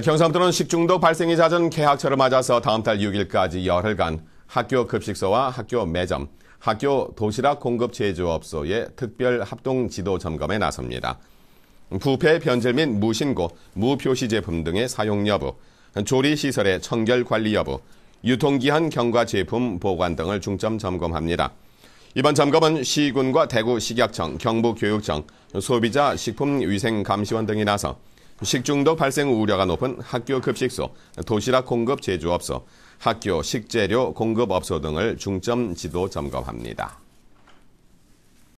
경상도는 식중독 발생이 잦은 개학철을 맞아서 다음 달 6일까지 열흘간 학교 급식소와 학교 매점, 학교 도시락 공급 제조업소의 특별 합동 지도 점검에 나섭니다. 부패, 변질 및 무신고, 무표시 제품 등의 사용 여부, 조리시설의 청결 관리 여부, 유통기한 경과 제품 보관 등을 중점 점검합니다. 이번 점검은 시군과 대구 식약청, 경부교육청 소비자 식품위생감시원 등이 나서 식중독 발생 우려가 높은 학교 급식소, 도시락 공급 제조업소, 학교 식재료 공급업소 등을 중점 지도 점검합니다.